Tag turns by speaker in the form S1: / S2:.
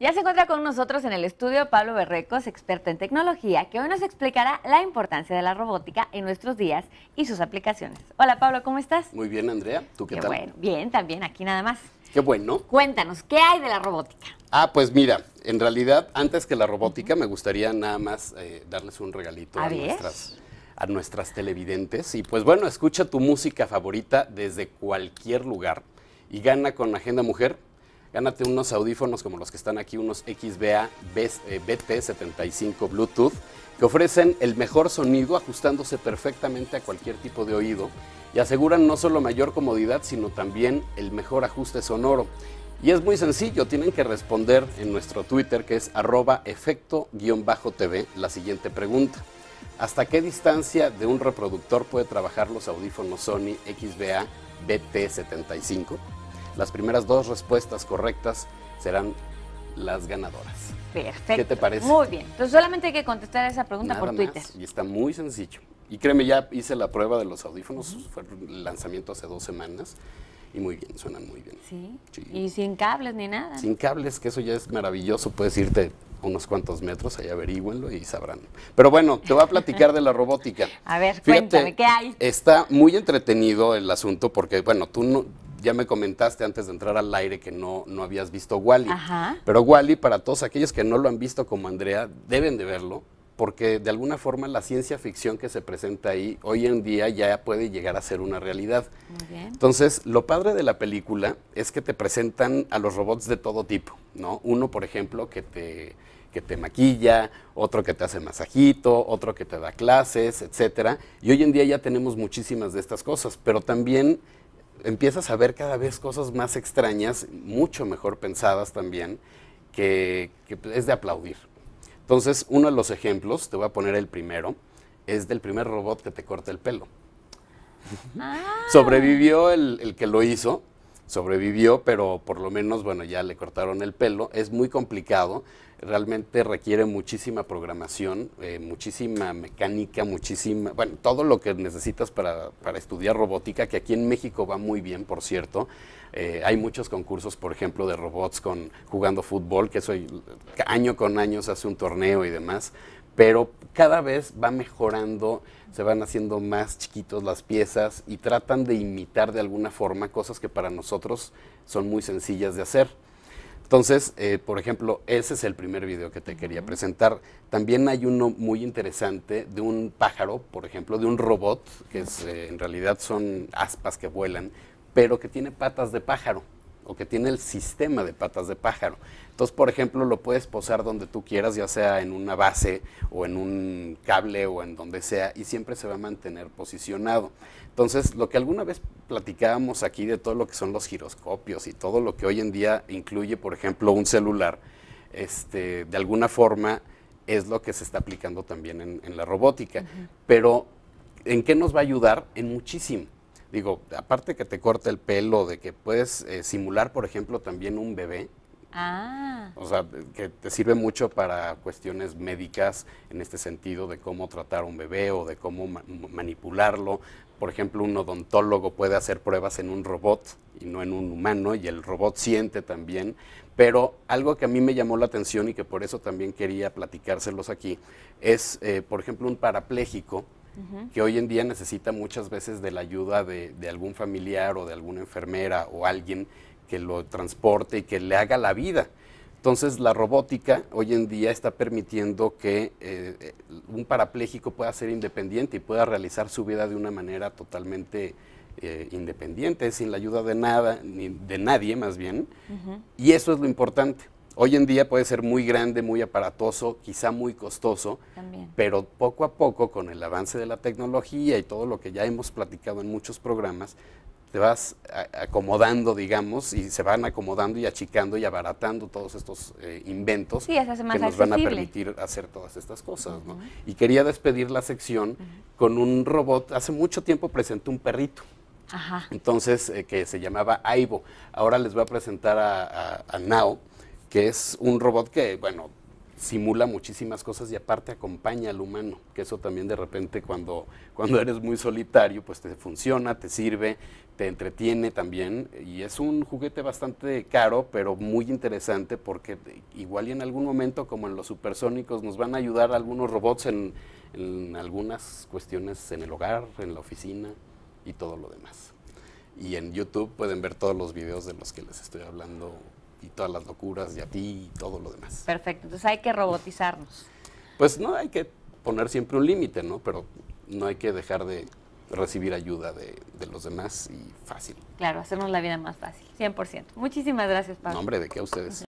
S1: Ya se encuentra con nosotros en el estudio Pablo Berrecos, experto en tecnología, que hoy nos explicará la importancia de la robótica en nuestros días y sus aplicaciones. Hola Pablo, ¿cómo estás? Muy bien, Andrea. ¿Tú qué, qué tal? Bueno, bien, también, aquí nada más. Qué bueno. Cuéntanos, ¿qué hay de la robótica? Ah, pues mira, en realidad, antes que la robótica, me gustaría nada más eh, darles un regalito a, nuestras a nuestras televidentes. Y pues bueno, escucha tu música favorita desde cualquier lugar y gana con Agenda Mujer Gánate unos audífonos como los que están aquí, unos XBA BT75 eh, Bluetooth, que ofrecen el mejor sonido ajustándose perfectamente a cualquier tipo de oído y aseguran no solo mayor comodidad, sino también el mejor ajuste sonoro. Y es muy sencillo, tienen que responder en nuestro Twitter que es arroba efecto-tv la siguiente pregunta. ¿Hasta qué distancia de un reproductor puede trabajar los audífonos Sony XBA BT75? Las primeras dos respuestas correctas serán las ganadoras. Perfecto. ¿Qué te parece? Muy bien. Entonces solamente hay que contestar esa pregunta por Twitter. y está muy sencillo. Y créeme, ya hice la prueba de los audífonos, fue el lanzamiento hace dos semanas. Y muy bien, suenan muy bien. ¿Sí? Y sin cables ni nada. Sin cables, que eso ya es maravilloso. Puedes irte unos cuantos metros, ahí averigüenlo y sabrán. Pero bueno, te voy a platicar de la robótica. a ver, cuéntame, ¿qué hay? Está muy entretenido el asunto porque, bueno, tú no, ya me comentaste antes de entrar al aire que no, no habías visto Wally. -E. Pero Wally, -E, para todos aquellos que no lo han visto como Andrea, deben de verlo, porque de alguna forma la ciencia ficción que se presenta ahí hoy en día ya puede llegar a ser una realidad. Entonces, lo padre de la película es que te presentan a los robots de todo tipo, ¿no? Uno, por ejemplo, que te que te maquilla, otro que te hace masajito, otro que te da clases, etcétera. Y hoy en día ya tenemos muchísimas de estas cosas, pero también empiezas a ver cada vez cosas más extrañas, mucho mejor pensadas también, que, es de aplaudir. Entonces, uno de los ejemplos, te voy a poner el primero, es del primer robot que te corta el pelo. Ah. Sobrevivió el, el que lo hizo, sobrevivió, pero por lo menos, bueno, ya le cortaron el pelo. Es muy complicado, realmente requiere muchísima programación, eh, muchísima mecánica, muchísima, bueno, todo lo que necesitas para, para, estudiar robótica, que aquí en México va muy bien, por cierto. Eh, hay muchos concursos, por ejemplo, de robots con jugando fútbol, que eso año con año se hace un torneo y demás pero cada vez va mejorando, se van haciendo más chiquitos las piezas y tratan de imitar de alguna forma cosas que para nosotros son muy sencillas de hacer. Entonces, eh, por ejemplo, ese es el primer video que te quería presentar. También hay uno muy interesante de un pájaro, por ejemplo, de un robot, que eh, en realidad son aspas que vuelan, pero que tiene patas de pájaro o que tiene el sistema de patas de pájaro. Entonces, por ejemplo, lo puedes posar donde tú quieras, ya sea en una base o en un cable o en donde sea, y siempre se va a mantener posicionado. Entonces, lo que alguna vez platicábamos aquí de todo lo que son los giroscopios y todo lo que hoy en día incluye, por ejemplo, un celular, este, de alguna forma es lo que se está aplicando también en, la robótica. Pero, ¿en qué nos va a ayudar? En muchísimo. Digo, aparte que te corta el pelo, de que puedes eh, simular, por ejemplo, también un bebé. Ah. O sea, que te sirve mucho para cuestiones médicas en este sentido de cómo tratar un bebé o de cómo manipularlo. Por ejemplo, un odontólogo puede hacer pruebas en un robot y no en un humano y el robot siente también. Pero algo que a mí me llamó la atención y que por eso también quería platicárselos aquí es, eh, por ejemplo, un parapléjico que hoy en día necesita muchas veces de la ayuda de, algún familiar o de alguna enfermera o alguien que lo transporte y que le haga la vida. Entonces la robótica hoy en día está permitiendo que eh, un parapléjico pueda ser independiente y pueda realizar su vida de una manera totalmente eh, independiente, sin la ayuda de nada, ni de nadie más bien. Y eso es lo importante. Hoy en día puede ser muy grande, muy aparatoso, quizá muy costoso, pero poco a poco con el avance de la tecnología y todo lo que ya hemos platicado en muchos programas, te vas acomodando, digamos, y se van acomodando y achicando y abaratando todos estos eh, inventos que nos van a permitir hacer todas estas cosas. ¿no? Y quería despedir la sección con un robot. Hace mucho tiempo presenté un perrito. Entonces, eh, que se llamaba Aibo. Ahora les voy a presentar a Nao, que es un robot que, bueno, simula muchísimas cosas y aparte acompaña al humano, que eso también de repente cuando, cuando eres muy solitario, pues te funciona, te sirve, te entretiene también y es un juguete bastante caro, pero muy interesante porque igual y en algún momento, como en los supersónicos, nos van a ayudar algunos robots en, en algunas cuestiones en el hogar, en la oficina y todo lo demás. Y en YouTube pueden ver todos los videos de los que les estoy hablando y todas las locuras de a ti y todo lo demás. Perfecto, entonces hay que robotizarnos. Pues no, hay que poner siempre un límite, ¿no? Pero no hay que dejar de recibir ayuda de, los demás y fácil. Claro, hacernos la vida más fácil, 100%. Muchísimas gracias, Pablo. de qué a ustedes.